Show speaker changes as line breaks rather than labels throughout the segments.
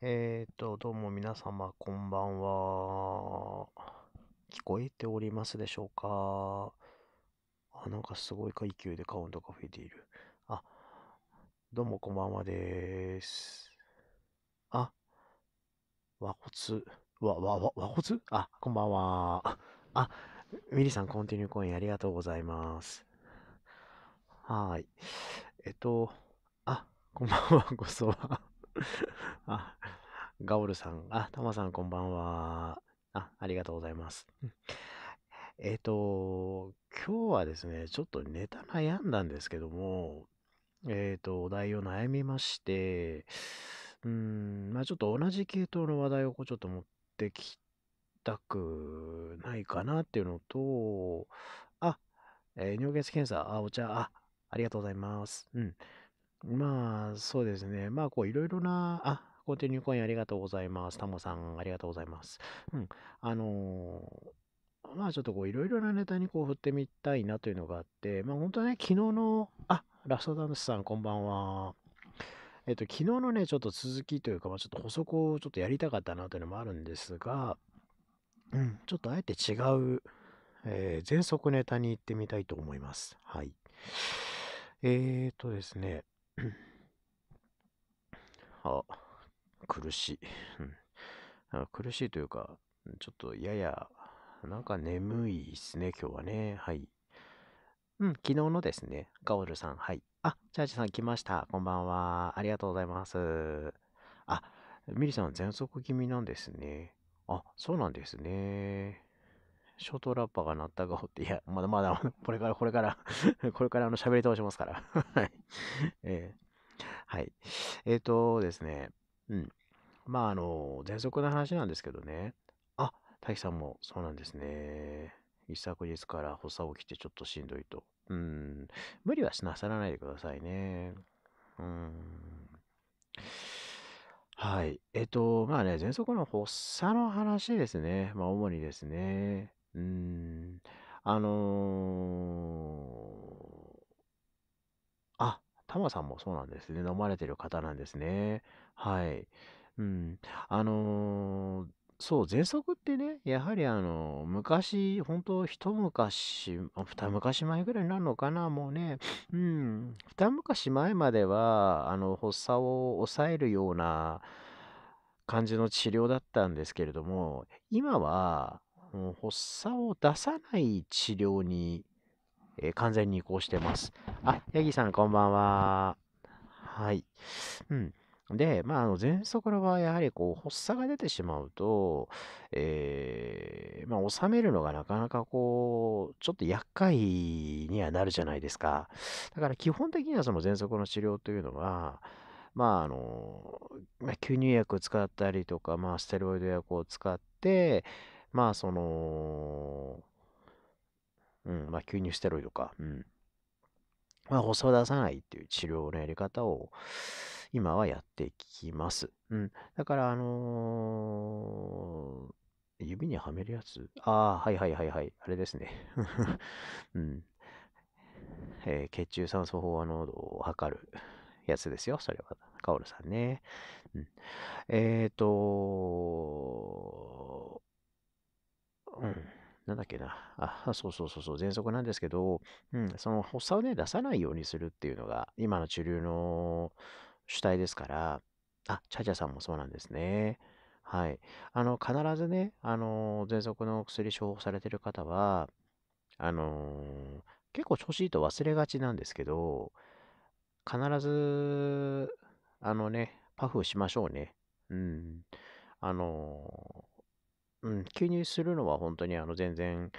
えー、っと、どうも皆様、こんばんは。聞こえておりますでしょうかあ、なんかすごい階級でカウントが増えている。あ、どうもこんばんはです。あ、和骨。わ、わ、わ、和骨あ、こんばんは。あ、ミリさん、コンティニューコインありがとうございます。はい。えっと、あ、こんばんは、ごそば。あ、ガオルさん。あ、タマさんこんばんは。あ、ありがとうございます。えっ、と、今日はですね、ちょっとネタ悩んだんですけども、えっ、ー、と、お題を悩みまして、うん、まあちょっと同じ系統の話題をこうちょっと持ってきたくないかなっていうのと、あ、えー、尿血検査、あ、お茶、あ、ありがとうございます。うん。まあ、そうですね。まあ、こう、いろいろな、あ、コンティニューコインありがとうございます。タモさん、ありがとうございます。うん。あのー、まあ、ちょっとこう、いろいろなネタにこう、振ってみたいなというのがあって、まあ、本当ね、昨日の、あ、ラストダンスさん、こんばんは。えっと、昨日のね、ちょっと続きというか、まあ、ちょっと補足をちょっとやりたかったなというのもあるんですが、うん、ちょっとあえて違う、えー、全速ネタに行ってみたいと思います。はい。えー、っとですね、あ、苦しい。ん、苦しいというか、ちょっとやや、なんか眠いっすね、今日はね。はい。うん、昨日のですね、ガオルさん、はい。あ、チャージさん来ました。こんばんは。ありがとうございます。あ、ミリさん、喘息気味なんですね。あ、そうなんですね。ショートラッパーが鳴ったがほって、いや、まだまだ、これから、これから これからあの喋り倒しますからはい。えー、はい。えっ、ー、とですね、うん。まあ、あの、喘息の話なんですけどね。あ、大さんもそうなんですね。一昨日から発作起きてちょっとしんどいと。うん。無理はしなさらないでくださいね。うん。はい。えっ、ー、と、まあね、喘息の発作の話ですね。まあ、主にですね。うん。あのあ、タマさんもそうなんですね。飲まれてる方なんですね。はい。うん。あのそう、喘息ってね、やはりあの、昔、本当一昔、あ二昔前ぐらいになるのかな、もうね、うん、二昔前までは、あの、発作を抑えるような感じの治療だったんですけれども、今は、発作を出さない治療に、えー、完全に移行してます。あ、ヤギさんこんばんは。はい。うん。で、まあ、あの、喘息の場合、やはりこう、発作が出てしまうと、えー、まあ、治めるのがなかなかこう、ちょっと厄介にはなるじゃないですか。だから基本的にはその喘息の治療というのは、まあ、あの、まあ、吸入薬を使ったりとか、まあ、ステロイド薬を使って、まあ、その、うん、まあ、吸入ステロイドか、うん。まあ、細を出さないっていう治療のやり方を、今はやっていきます。うん。だから、あのー、指にはめるやつああ、はいはいはいはい。あれですね。うん。えー、血中酸素飽和濃度を測るやつですよ。それは。カオルさんね。うん。えっ、ー、とうん、なんだっけな。あ、そうそうそうそう、喘息なんですけど、うん、その発作をね、出さないようにするっていうのが、今の中流の主体ですから、あ、チャチャさんもそうなんですね。はい。あの、必ずね、あの、喘息の薬処方されてる方は、あの結構調子いいと忘れがちなんですけど、必ず、あのね、パフしましょうね。うん。あのうん、吸入するのは本当にあの全然、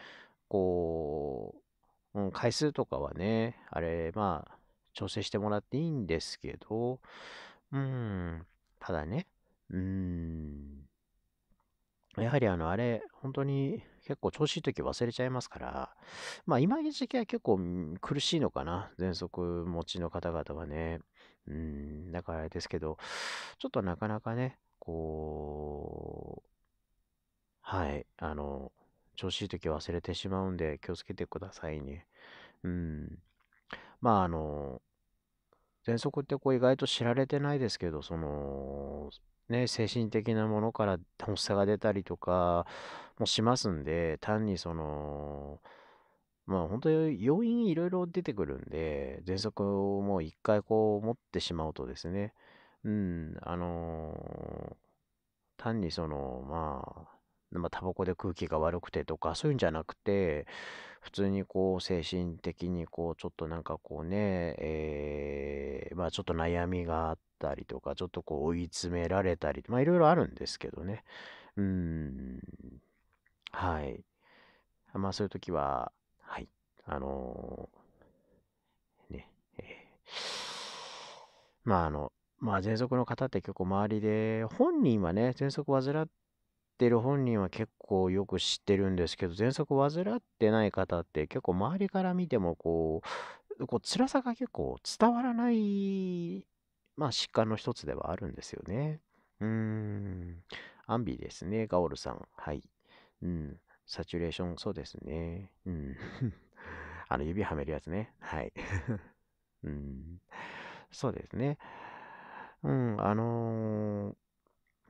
こう、うん、回数とかはね、あれ、まあ、調整してもらっていいんですけど、うん、ただね、うん、やはりあの、あれ、本当に結構調子いい時忘れちゃいますから、まあ今の時期は結構苦しいのかな、喘息持ちの方々はね。うん、だからですけど、ちょっとなかなかね、こう、はい。あの、調子いい時忘れてしまうんで気をつけてくださいね。うん。まあ、あの、喘息ってこう意外と知られてないですけど、その、ね、精神的なものから発作が出たりとかもしますんで、単にその、まあ本当に要因いろいろ出てくるんで、喘息をもう一回こう持ってしまうとですね、うん、あのー単にその、まあ、まあ、タバコで空気が悪くてとか、そういうんじゃなくて、普通にこう、精神的にこう、ちょっとなんかこうね、えー、まあちょっと悩みがあったりとか、ちょっとこう、追い詰められたり、まあいろいろあるんですけどね。うん、はい。まあそういう時は、はい、あのー、ね、えー、まああの、まあ、喘息の方って結構周りで、本人はね、喘息患っってる本人は結構よく知ってるんですけど、喘息を患ってない方って結構周りから見てもこう、こう辛さが結構伝わらない、まあ、疾患の一つではあるんですよね。うーん。アンビですね、ガオルさん。はい。うん。サチュレーション、そうですね。うん。あの、指はめるやつね。はい。うん。そうですね。うん、あのー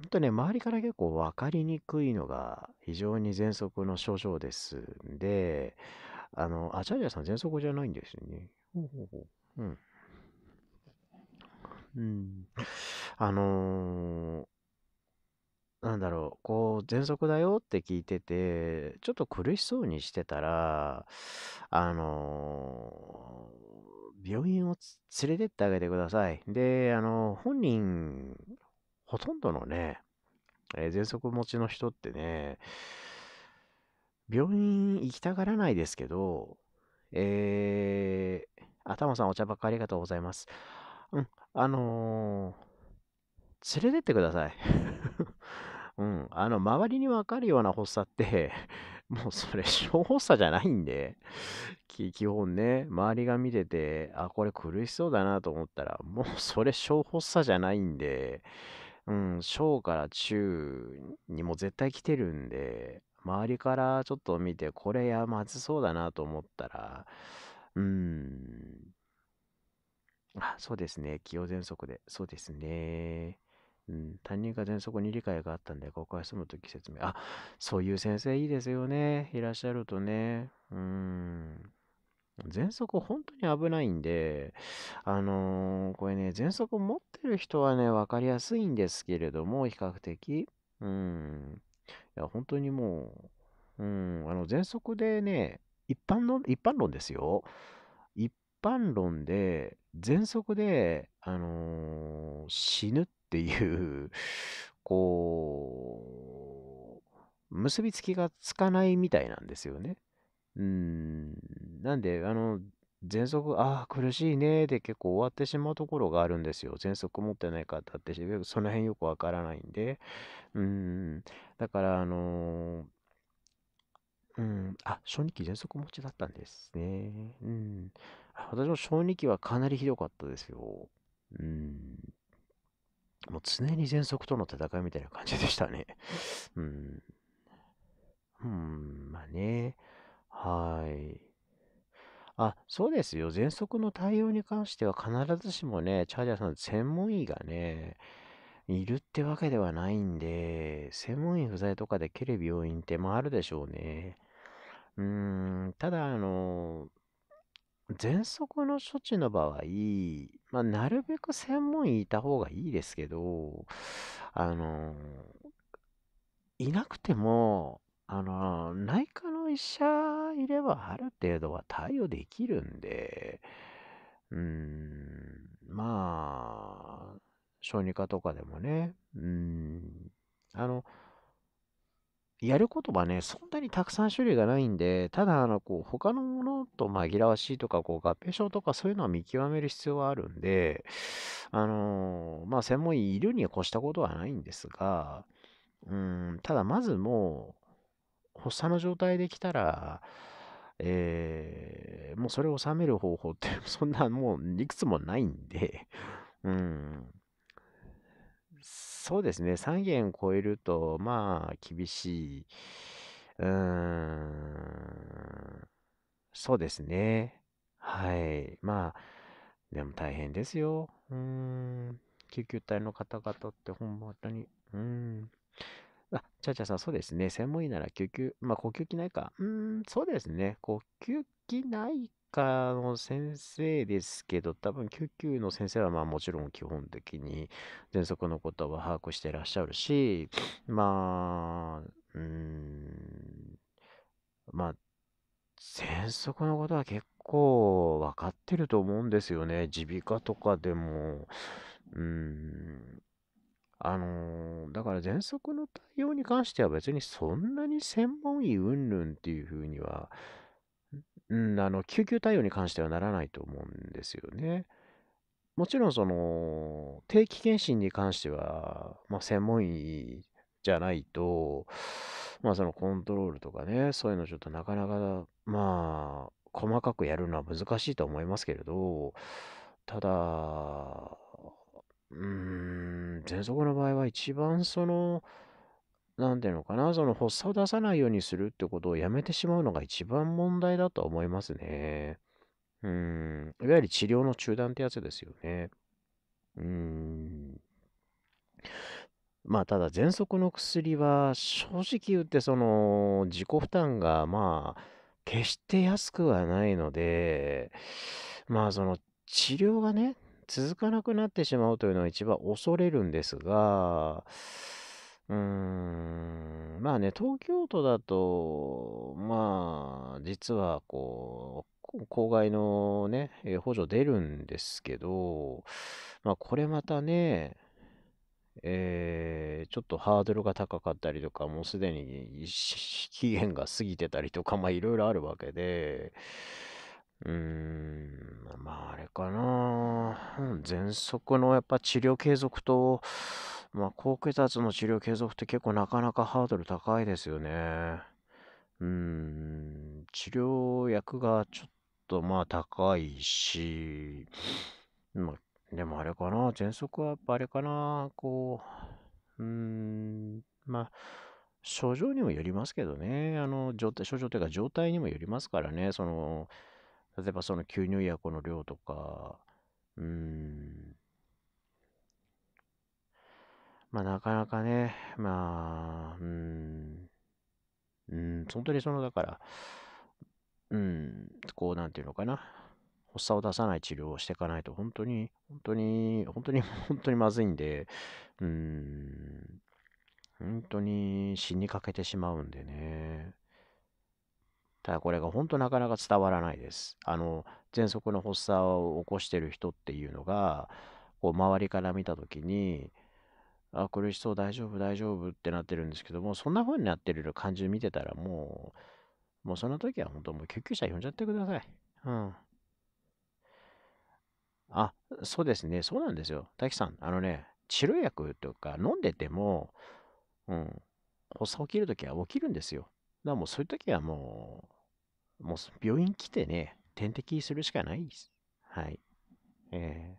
本当ね、周りから結構分かりにくいのが非常に喘息の症状ですんで、あの、あ、チャージャーさん喘息じゃないんですよね。ほうほうほう。うん。うん。あのーなんだろう、こう、喘息だよって聞いてて、ちょっと苦しそうにしてたら、あのー病院を連れてってあげてください。で、あの本人、ほとんどのね、えー、喘息持ちの人ってね、病院行きたがらないですけど、えー、あ、たまさんお茶ばっかりありがとうございます。うん、あのー、連れてってください。うん、あの、周りにわかるような発作って もうそれ、小発作じゃないんで基本ね、周りが見てて、あ、これ苦しそうだなと思ったら、もうそれ、小発作じゃないんで、うん、小から中にも絶対来てるんで、周りからちょっと見て、これやまずそうだなと思ったら、うん、あ、そうですね、気を喘息で、そうですね。うん、担任が喘息に理解があったんで、ここは住むとき説明。あ、そういう先生いいですよね。いらっしゃるとね。うん。喘息本当に危ないんで、あのー、これね、喘息持ってる人はね、わかりやすいんですけれども、比較的。うん。いや、本当にもう、うん、あの、喘息でね、一般の、一般論ですよ。一般論で、喘息で、あのー、死ぬっていう、こう、結びつきがつかないみたいなんですよね。うん、なんで、あの、喘息、ああ、苦しいね、で結構終わってしまうところがあるんですよ。喘息持ってない方って、その辺よくわからないんで。うーん、だから、あのうん、あ、小児期喘息持ちだったんですね。うん。あ私も小児期はかなりひどかったですよ。うん。もう常に喘息との戦いみたいな感じでしたね。うん。うん、まあね。はい。あ、そうですよ。喘息の対応に関しては必ずしもね、チャージャーさん専門医がね、いるってわけではないんで、専門医不在とかで蹴る病院ってもああるでしょうね。うーん、ただ、あの、喘息の処置の場合、まあ、なるべく専門医いた方がいいですけど、あの、いなくても、あの、内科の医者がいればある程度は対応できるんで、うーん、まあ、小児科とかでもね、うん、あの、やることはね、そんなにたくさん種類がないんで、ただ、あの、こう、他のものと紛らわしいとか、こう、合併症とかそういうのは見極める必要はあるんで、あのー、まあ、専門医いるに越したことはないんですが、うん、ただ、まずもう、発作の状態できたら、えー、もうそれを収める方法って、そんなもういくつもないんで、うん。そうですね、3元超えると、まあ、厳しい。うーん、そうですね。はい。まあ、でも大変ですよ。うん。救急隊の方々って本当に。うん。あ、ちゃちゃさん、そうですね。専門医なら救急、まあ、呼吸器内科。うーん、そうですね。呼吸器内科の先生ですけど、多分救急の先生は、まあ、もちろん基本的に喘息のことは把握してらっしゃるし、まあ、うーん、まあ、喘息のことは結構分かってると思うんですよね。耳鼻科とかでも、うーん、あのー、だから喘息の対応に関しては別にそんなに専門医うんぬんっていうふうには、うん、あの、救急対応に関してはならないと思うんですよね。もちろんその、定期検診に関しては、まあ、専門医じゃないと、まあそのコントロールとかね、そういうのちょっとなかなか、まあ、細かくやるのは難しいと思いますけれど、ただ、うーん、喘息の場合は一番その、なんていうのかな、その発作を出さないようにするってことをやめてしまうのが一番問題だと思いますね。うん、いわゆる治療の中断ってやつですよね。うん。まあ、ただ、喘息の薬は、正直言って、その、自己負担が、まあ、決して安くはないので、まあ、その、治療がね、続かなくなってしまうというのは一番恐れるんですが、うーん、まあね、東京都だと、まあ、実はこう、公害のね、補助出るんですけど、まあ、これまたね、えー、ちょっとハードルが高かったりとか、もうすでに期限が過ぎてたりとか、まあいろいろあるわけで、うーん、まああれかな。ん、喘息のやっぱ治療継続と、まあ高血圧の治療継続って結構なかなかハードル高いですよね。うーん、治療薬がちょっとまあ高いし、まあでもあれかな、喘息はやっぱあれかな、こう、うーん、まあ、症状にもよりますけどね、あの、状態、症状というか状態にもよりますからね、その、例えばその吸入薬の量とか、うん、まあなかなかね、まあ、うん、うん、本当にその、だから、うん、こう、なんていうのかな、発作を出さない治療をしていかないと、本当に、本当に、本当に、本当にまずいんで、うん、本当に死にかけてしまうんでね。ただこれが本当なかなか伝わらないです。あの、喘息の発作を起こしてる人っていうのが、こう周りから見た時に、あ、苦しそう、大丈夫、大丈夫ってなってるんですけども、そんな風になってる感じを見てたらもう、もうその時は本当もう救急車呼んじゃってください。うん。あ、そうですね。そうなんですよ。滝さん、あのね、治療薬とか飲んでても、うん、発作起きる時は起きるんですよ。だからもうそういう時はもうもう病院来てね、点滴するしかないです。はい。え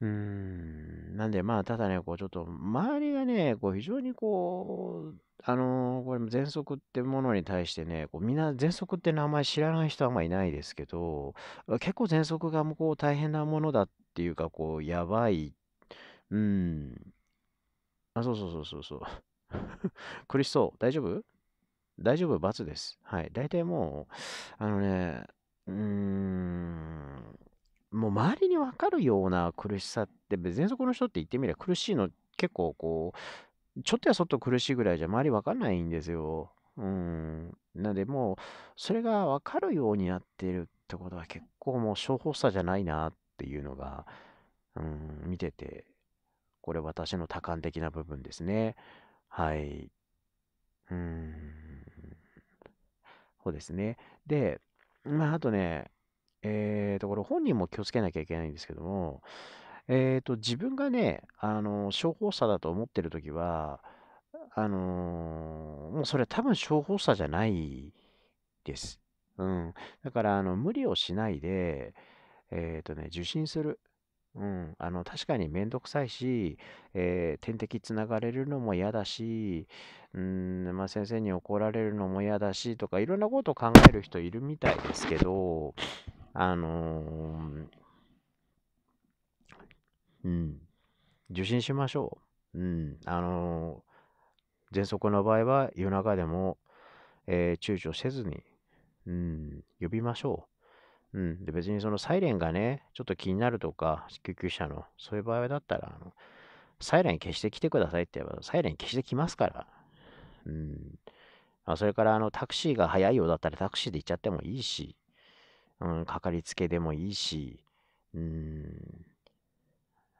ー、うーん。なんで、まあ、ただね、こう、ちょっと、周りがね、こう、非常にこう、あのー、これ、喘息ってものに対してね、こうみんな喘息って名前知らない人はあんまいないですけど、結構喘息がこう大変なものだっていうか、こう、やばい。うん。あ、そうそうそうそうそう。苦しそう。大丈夫大丈夫、×です。はい。大体もう、あのね、うーん、もう周りにわかるような苦しさって、別にそこの人って言ってみれば苦しいの結構こう、ちょっとやそっと苦しいぐらいじゃ周りわかんないんですよ。うん。なんでもう、それがわかるようになってるってことは結構もう商法さじゃないなっていうのが、うん、見てて、これ私の多感的な部分ですね。はい。うん。そうですね。で、まあ、あとね、えーと、これ本人も気をつけなきゃいけないんですけども、えーと、自分がね、あの、処方差だと思ってるときは、あのーもうそれは多分処方差じゃないです。うん。だから、あの、無理をしないで、えっ、とね、受診する。うん、あの、確かにめんどくさいし、えー、点滴つながれるのも嫌だし、うん、まあ、先生に怒られるのも嫌だし、とか、いろんなことを考える人いるみたいですけど、あのー、うん、受診しましょう。うん、あのー、喘息の場合は夜中でも、えー、躊躇せずに、うん、呼びましょう。うん。で、別にそのサイレンがね、ちょっと気になるとか、救急車の、そういう場合だったら、あの、サイレン消してきてくださいって言えば、サイレン消してきますから。うん。あ、それから、あの、タクシーが早いようだったらタクシーで行っちゃってもいいし、うん、かかりつけでもいいし、うん、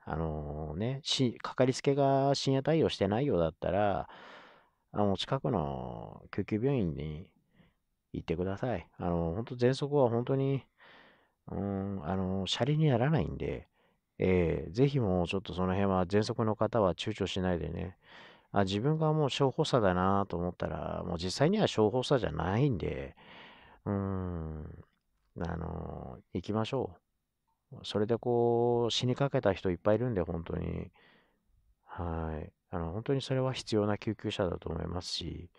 あのー、ね、し、かかりつけが深夜対応してないようだったら、あの、近くの救急病院に行ってください。あの、本当喘息は本当にうん、あの、シャリにならないんで、ええ、ぜひもうちょっとその辺は、喘息の方は躊躇しないでね、あ、自分がもう小補佐だなと思ったら、もう実際には小補佐じゃないんで、うーん、あの、行きましょう。それでこう、死にかけた人いっぱいいるんで、本当に。はい。あの、本当にそれは必要な救急車だと思いますし、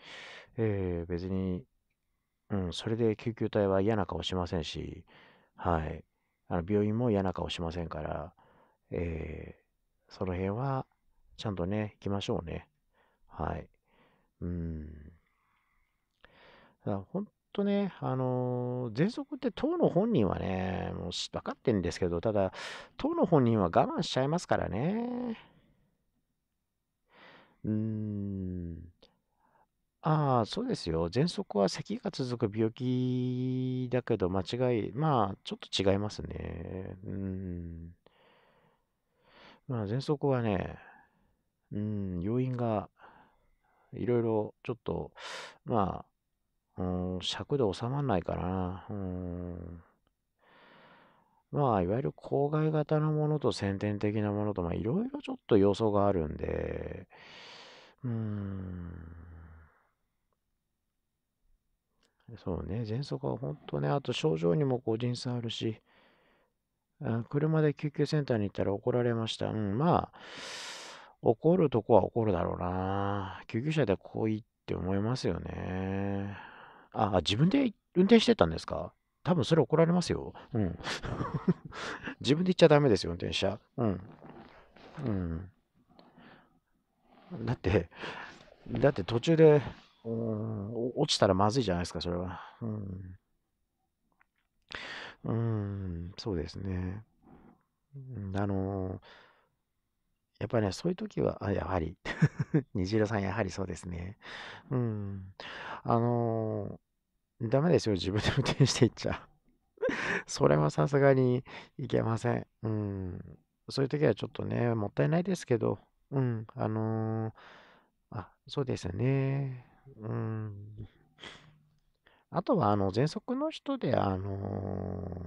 ええ、別に、うん、それで救急隊は嫌な顔しませんしはい。あの病院も嫌な顔しませんから、えー、その辺は、ちゃんとね、行きましょうね。はい。うん。だから本当ね、あのー、喘息って当の本人はね、もう分かってんですけど、ただ、当の本人は我慢しちゃいますからね。うーん。ああ、そうですよ。喘息は咳が続く病気だけど、間違い、まあ、ちょっと違いますね。うん。まあ、喘息はね、うん、要因が、いろいろ、ちょっと、まあ、うん、尺で収まらないかな。うん。まあ、いわゆる郊外型のものと先天的なものと、まあ、いろいろちょっと要素があるんで、うん。そうね、喘息は本当ね、あと症状にも個人差あるし、あ車で救急センターに行ったら怒られました。うん、まあ、怒るとこは怒るだろうな。救急車で来いって思いますよね。あ、自分で運転してたんですか多分それ怒られますよ。うん。自分で行っちゃダメですよ、運転者。うん。うん。だって、だって途中でうん、落ちたらまずいじゃないですか、それは。うん、うんそうですね。あのやっぱりね、そういう時は、あ、やはり、虹色さん、やはりそうですね。うん。あのダメですよ、自分で運転していっちゃう。それはさすがにいけません。うん。そういう時はちょっとね、もったいないですけど、うん、あのー、あ、そうですね。うん。あとは、あの、喘息の人で、あの、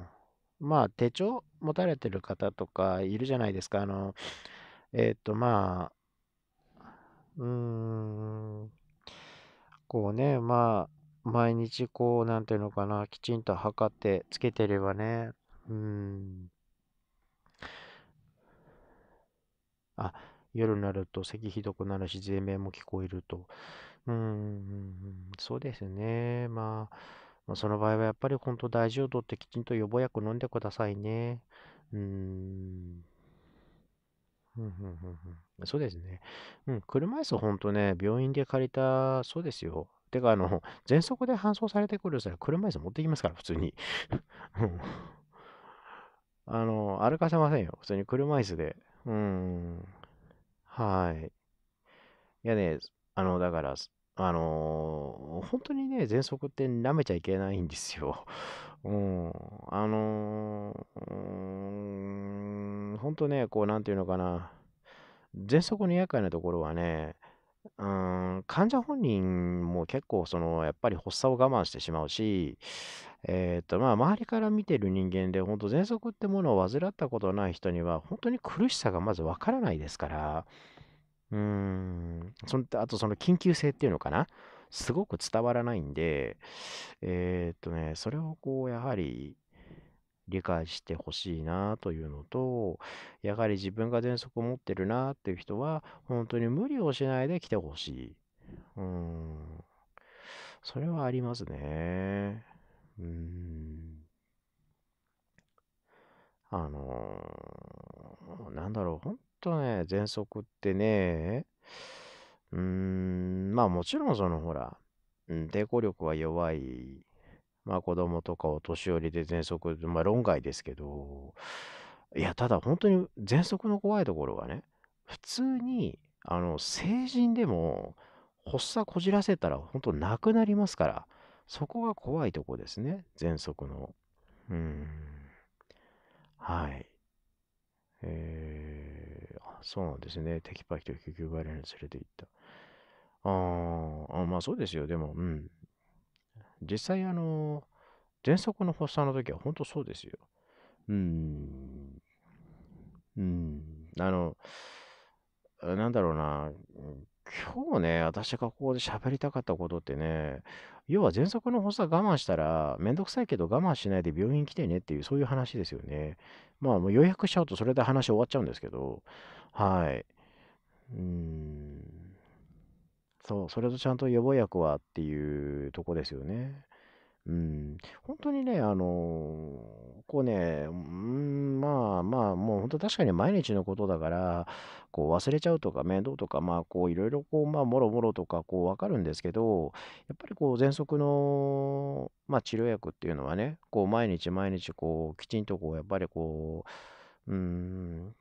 まあ、手帳持たれてる方とかいるじゃないですか。あの、えっと、まあ、うーん、こうね、まあ、毎日こう、なんていうのかな、きちんと測ってつけてればね、うーん。あ、夜になると咳ひどくなるし、全面も聞こえると。うん、そうですね。まあ、まあ、その場合はやっぱり本当大事をとってきちんと予防薬飲んでくださいね。うん。んんんんそうですね。うん、車椅子本当ね、病院で借りた、そうですよ。てか、あの、喘息で搬送されてくる際、車椅子持ってきますから、普通に。あの、歩かせませんよ。普通に車椅子で。うん。はい。いやね、あの、だから、あのー、本当にね、喘息って舐めちゃいけないんですよ。うん。あのー、本当ね、こう、なんていうのかな。喘息の厄介なところはね、うん、患者本人も結構、その、やっぱり発作を我慢してしまうし、えっ、ー、と、まあ、周りから見てる人間で、本当喘息ってものを患ったことない人には、本当に苦しさがまずわからないですから、うん。そあと、その緊急性っていうのかなすごく伝わらないんで、えー、っとね、それをこう、やはり、理解してほしいなというのと、やはり自分が喘息を持ってるなっていう人は、本当に無理をしないで来てほしい。うん。それはありますね。うん。あのー、なんだろう、本とね、喘息ってね、うーん、まあもちろんそのほら、抵抗力は弱い、まあ子供とかお年寄りで喘息、まあ論外ですけど、いや、ただ本当に喘息の怖いところはね、普通に、あの、成人でも発作こじらせたら本当なくなりますから、そこが怖いとこですね、喘息の。うん。はい。そうなんですね。テキパキと救急レーに連れて行った。ああ、まあそうですよ。でも、うん。実際、あの、喘息の発作の時は本当そうですよ。うん。うん。あの、なんだろうな、今日ね、私がここで喋りたかったことってね、要は喘息の発作我慢したら、めんどくさいけど我慢しないで病院来てねっていう、そういう話ですよね。まあ、もう予約しちゃうとそれで話終わっちゃうんですけど、はい。うーん。そう、それとちゃんと予防薬はっていうとこですよね。うん、本当にね、あのこうね、うん、まあまあ、もう本当確かに毎日のことだから、こう忘れちゃうとか面倒とか、まあこういろいろこう、まあもろもろとかこうわかるんですけど、やっぱりこう喘息の、まあ治療薬っていうのはね、こう毎日毎日こうきちんとこうやっぱりこう、うん、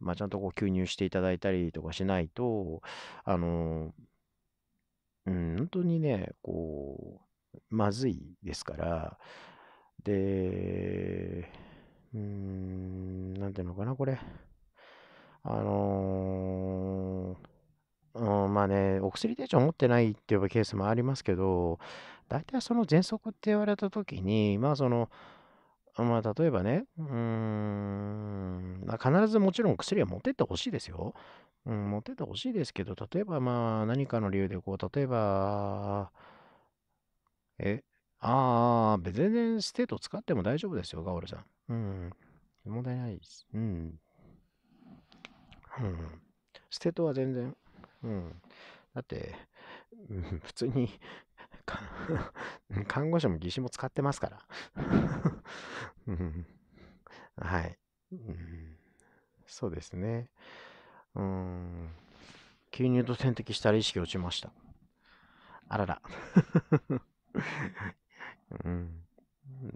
まあちゃんとこう吸入していただいたりとかしないと、あのうん、本当にね、こう、まずいですから、で、うーん、なんていうのかな、これ。あのー、うん、まあね、お薬手帳持ってないっていうケースもありますけど、大体その喘息って言われた時に、まあその、まあ、例えばね、うーん、まあ、必ずもちろん薬は持ってってほしいですよ。うん、持ってってほしいですけど、例えばまあ何かの理由でこう、例えば、え、ああ、全然ステート使っても大丈夫ですよ、ガオルさん。うん。問題ないです。うん。うん。ステートは全然。うん。だって、うん、普通に 看護師も技師も使ってますから。うん、はい、うん。そうですね。うん。吸入と点滴したら意識落ちました。あらら。うん、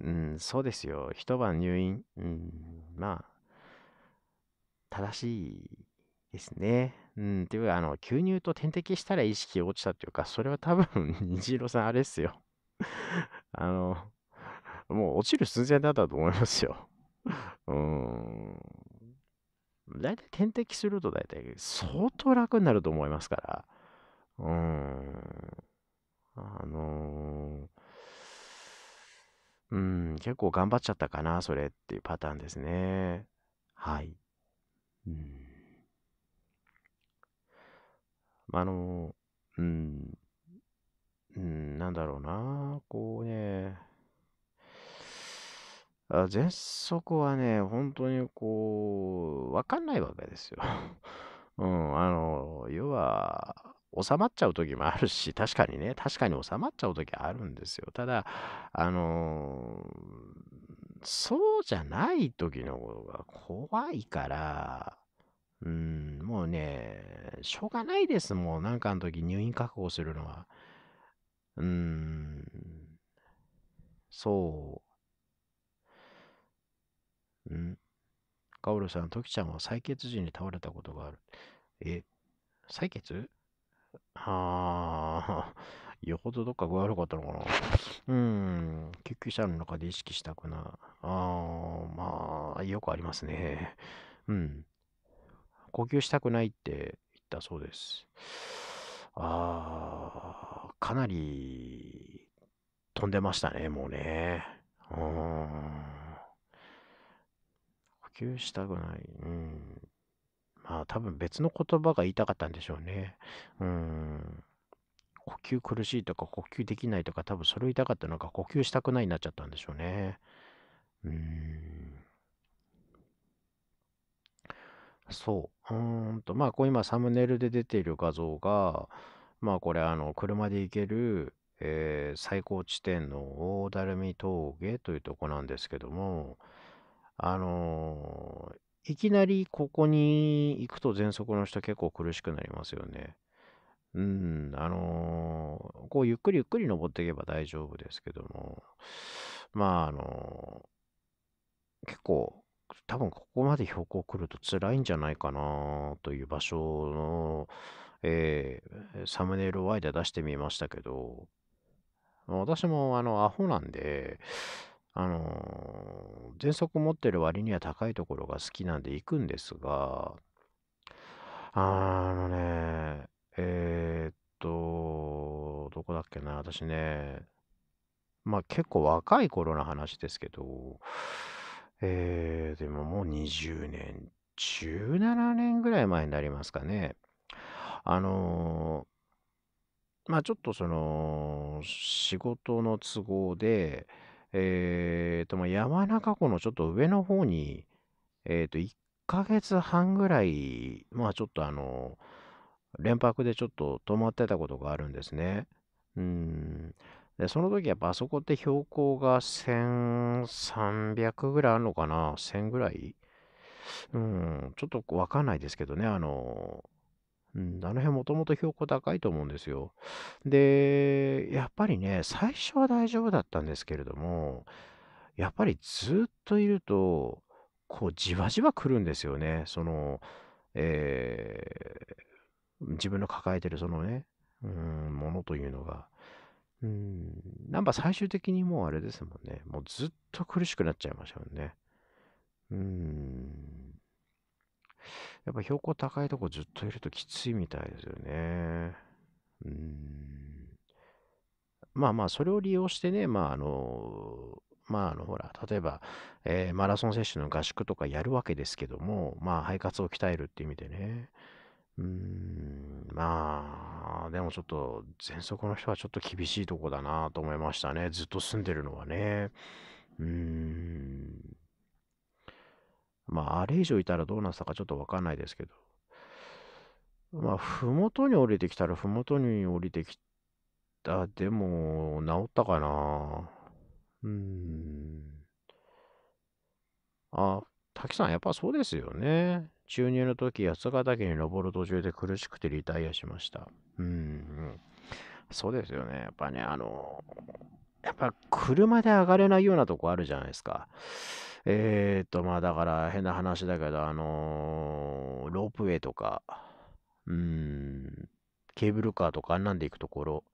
うん、そうですよ。一晩入院。うん、まあ、正しいですね。うん、っていうか、あの、吸入と点滴したら意識落ちたっていうか、それは多分、虹 色さんあれっすよ。あの、もう落ちる寸前だったと思いますよ。うん。大体点滴すると大体相当楽になると思いますから。うん。あのー、うん、結構頑張っちゃったかな、それっていうパターンですね。はい。うん。あのー、うん、うん、なんだろうな、こうね、あ喘息はね、本当にこう、わかんないわけですよ。うん、あの、要は、収まっちゃう時もあるし、確かにね、確かに収まっちゃう時あるんですよ。ただ、あのー、そうじゃない時のことが怖いから、うん、もうね、しょうがないです、もうなんかの時入院確保するのは。うん、そう。んカオルさん、トキちゃんは採血時に倒れたことがある。え、採血ああ、よほどどっか具合悪かったのかな。うん、救急車の中で意識したくな。ああ、まあ、よくありますね。うん。呼吸したくないって言ったそうです。ああ、かなり飛んでましたね、もうね。うん。呼吸したくない。うん。あ多分別の言葉が言いたかったんでしょうね。うん。呼吸苦しいとか呼吸できないとか多分それを言いたかったのが呼吸したくないになっちゃったんでしょうね。うん。そう。うんと、まあ、こう今サムネイルで出ている画像が、まあ、これ、あの、車で行ける、えー、最高地点の大だるみ峠というとこなんですけども、あのーいきなりここに行くと喘息の人結構苦しくなりますよね。うん、あのー、こうゆっくりゆっくり登っていけば大丈夫ですけども、まああのー、結構多分ここまで標高来ると辛いんじゃないかなという場所の、えー、サムネイルを Y で出してみましたけど、私もあのアホなんで、あのー、喘息持ってる割には高いところが好きなんで行くんですが、あのね、えー、っと、どこだっけな、私ね、まあ結構若い頃の話ですけど、えー、でももう20年、17年ぐらい前になりますかね。あのー、まあちょっとその、仕事の都合で、えっ、ー、と、まあ、山中湖のちょっと上の方に、えっ、ー、と、1ヶ月半ぐらい、まあちょっとあの、連泊でちょっと泊まってたことがあるんですね。うん。で、その時やっぱあそこって標高が1300ぐらいあるのかな ?1000 ぐらいうん、ちょっとわかんないですけどね、あの、うん、あの辺もともと標高高いと思うんですよ。で、やっぱりね、最初は大丈夫だったんですけれども、やっぱりずっといると、こう、じわじわ来るんですよね。その、えー、自分の抱えてるそのね、うん、ものというのが。うん、なんか最終的にもうあれですもんね。もうずっと苦しくなっちゃいましたもんね。うん。やっぱ標高高いとこずっといるときついみたいですよね。うん。まあまあ、それを利用してね、まああの、まああの、ほら、例えば、えー、マラソン選手の合宿とかやるわけですけども、まあ、肺活を鍛えるっていう意味でね。うーん、まあ、でもちょっと、喘息の人はちょっと厳しいとこだなと思いましたね。ずっと住んでるのはね。うーん。まあ、あれ以上いたらどうなったかちょっとわかんないですけど、まあ、ふもとに降りてきたら、ふもとに降りてきた。でも、治ったかなうん。あ、滝さん、やっぱそうですよね。注入の時、八ヶ岳に登る途中で苦しくてリタイアしました。うん。そうですよね。やっぱね、あの、やっぱ車で上がれないようなとこあるじゃないですか。えー、っと、まあだから変な話だけど、あのー、ロープウェイとか、うん、ケーブルカーとかあんなんで行くところ、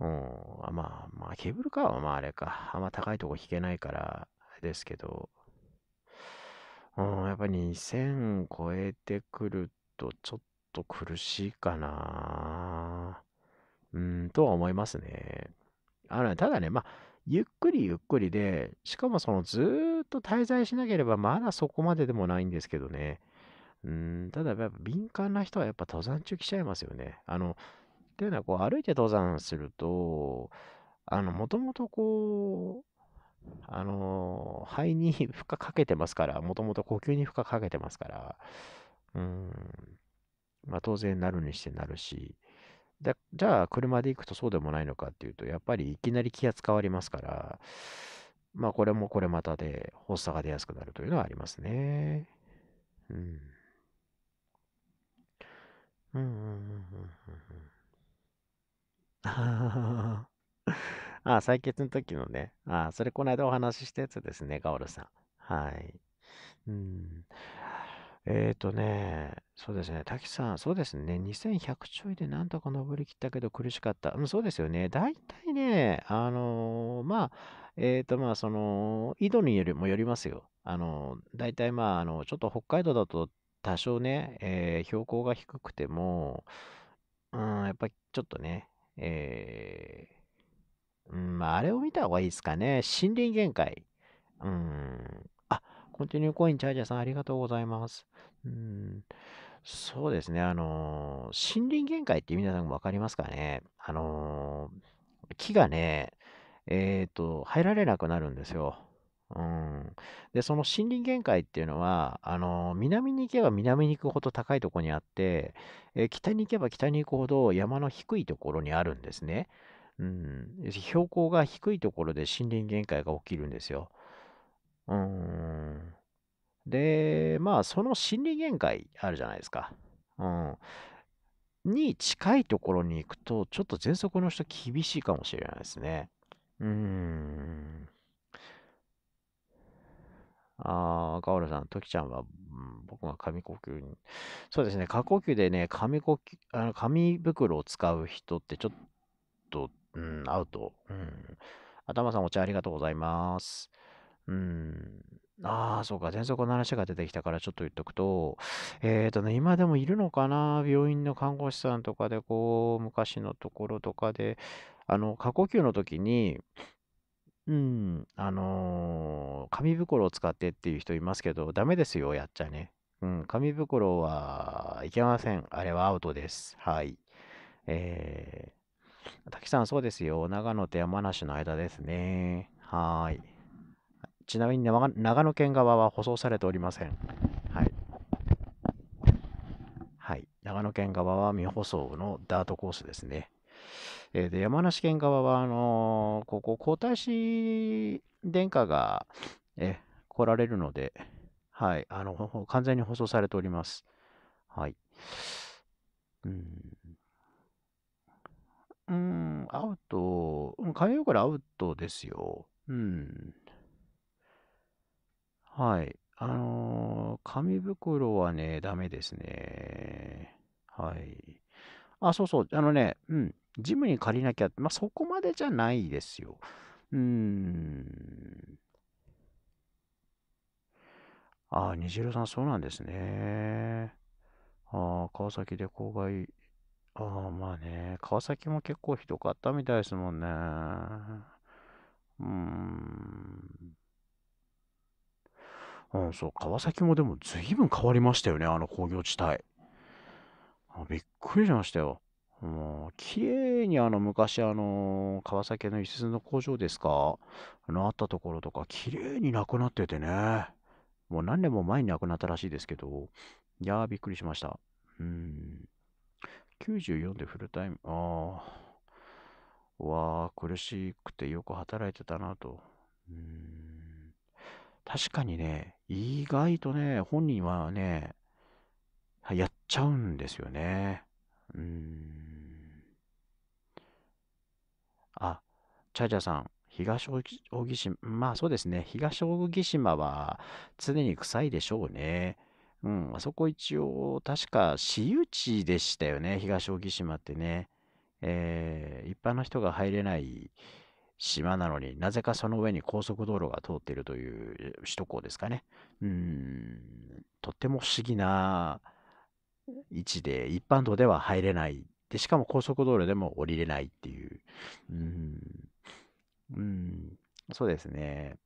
うん、あまあまあケーブルカーはまああれか、あんま高いとこ引けないからですけど、うん、やっぱ2000超えてくるとちょっと苦しいかな、うん、とは思いますね。あのただね、まあ、ゆっくりゆっくりで、しかもそのずーっと滞在しなければまだそこまででもないんですけどね。うん、ただやっぱ敏感な人はやっぱ登山中来ちゃいますよね。あの、っていうのはこう歩いて登山すると、あの、もともとこう、あの、肺に 負荷かけてますから、もともと呼吸に負荷かけてますから、うん、まあ当然なるにしてなるし、だじゃあ、車で行くとそうでもないのかっていうと、やっぱりいきなり気圧変わりますから、まあ、これもこれまたで、発作が出やすくなるというのはありますね。うん。うんうんうんうんうん。ああ、採血の時のね、ああ、それこの間お話ししたやつですね、ガオルさん。はい。うん。えっ、ー、とね、そうですね、滝さん、そうですね、2100ちょいでなんとか登りきったけど苦しかった。うん、そうですよね。大体ね、あのー、まあ、えっ、ー、と、まあ、その、井戸によりもよりますよ。あのー、大体まあ、あの、ちょっと北海道だと多少ね、え標高が低くても、うん、やっぱりちょっとね、えー、うん、まあ、あれを見た方がいいですかね。森林限界。うん、コンティニューコインチャージャーさん、ありがとうございます。うん、そうですね、あのー、森林限界って皆さん分かりますかねあのー、木がね、えっ、ー、と、入られなくなるんですよ。うん、でその森林限界っていうのはあの南に行けば南に行くほど高いところにあって、え北に行けば北に行くほど山の低いところにあるんですね、うん、標高が低いところで森林限界が起きるんですようん。で、まあ、その心理限界あるじゃないですか。うん。に近いところに行くと、ちょっと喘息の人厳しいかもしれないですね。うーん。ああ、河原さん、トキちゃんは、うん、僕が紙呼吸に。そうですね、過呼吸でね、紙呼吸、あの紙袋を使う人ってちょっと、うん、アウト。うん。頭さん、お茶ありがとうございます。うん。ああ、そうか。喘息の話が出てきたからちょっと言っとくと、えっとね、今でもいるのかな病院の看護師さんとかで、こう、昔のところとかで、あの、過呼吸の時に、うん、あのー紙袋を使ってっていう人いますけど、ダメですよ、やっちゃね。うん、紙袋はいけません。あれはアウトです。はい。えー、滝さん、そうですよ。長野と山梨の間ですね。はい。ちなみに長野県側は舗装されておりません。はい。はい。長野県側は未舗装のダートコースですね。えー、で、山梨県側は、あのー、ここ、皇太子殿下が、え、来られるので、はい。あの、完全に舗装されております。はい。うん。うん、アウト、変えようからアウトですよ。うん。はい。あのー紙袋はね、ダメですね。はい。あ、そうそう。あのね、うん。ジムに借りなきゃ、まあ、そこまでじゃないですよ。うーん。あ虹色さん、そうなんですね。ああ、川崎で郊外。ああ、まあね。川崎も結構ひどかったみたいですもんね。うーん。うん、そう、川崎もでも随分変わりましたよね、あの工業地帯。あびっくりしましたよ。もう、綺麗にあの昔、あの、川崎の伊勢の工場ですか、あの、あったところとか、綺麗になくなっててね。もう何年も前に亡くなったらしいですけど、いやー、びっくりしました。うん。94でフルタイム、ああ、わあ、苦しくてよく働いてたなと。うん確かにね、意外とね、本人はね、やっちゃうんですよね。うん。あ、チャチャさん、東扇島、まあそうですね、東扇島は常に臭いでしょうね。うん、あそこ一応、確か私有地でしたよね、東扇島ってね。えー、一般の人が入れない、島なのになぜかその上に高速道路が通っているという首都高ですかね。うん、とっても不思議な位置で、一般道では入れない。で、しかも高速道路でも降りれないっていう。うん、ん、そうですね。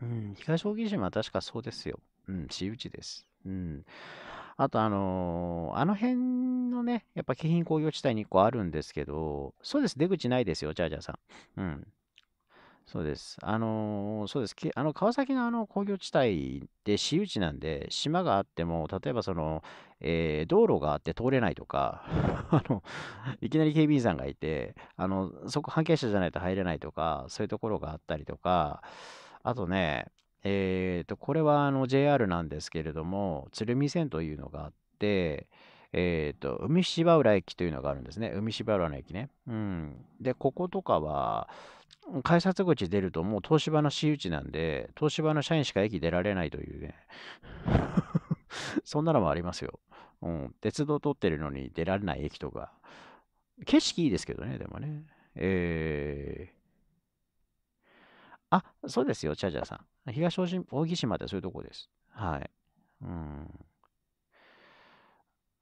うん、東荻島は確かそうですよ。うん、私有地です。うん。あと、あのーあの辺のね、やっぱ京浜工業地帯に1個あるんですけど、そうです、出口ないですよ、ジャージャーさん。うん。そうです。あのーそうです。あの川崎のあの工業地帯って私有地なんで、島があっても、例えばその、えー道路があって通れないとか、あのいきなり警備員さんがいて、あのそこ関係者じゃないと入れないとか、そういうところがあったりとか、あとね、えーと、これはあの JR なんですけれども、鶴見線というのがあって、えーと、海芝浦駅というのがあるんですね。海芝浦の駅ね。うん。で、こことかは、改札口出るともう東芝の私有地なんで、東芝の社員しか駅出られないというね。そんなのもありますよ。うん。鉄道通ってるのに出られない駅とか。景色いいですけどね、でもね。えー。あ、そうですよ、チャージャーさん。東大島ってそういうとこです。はい。うん。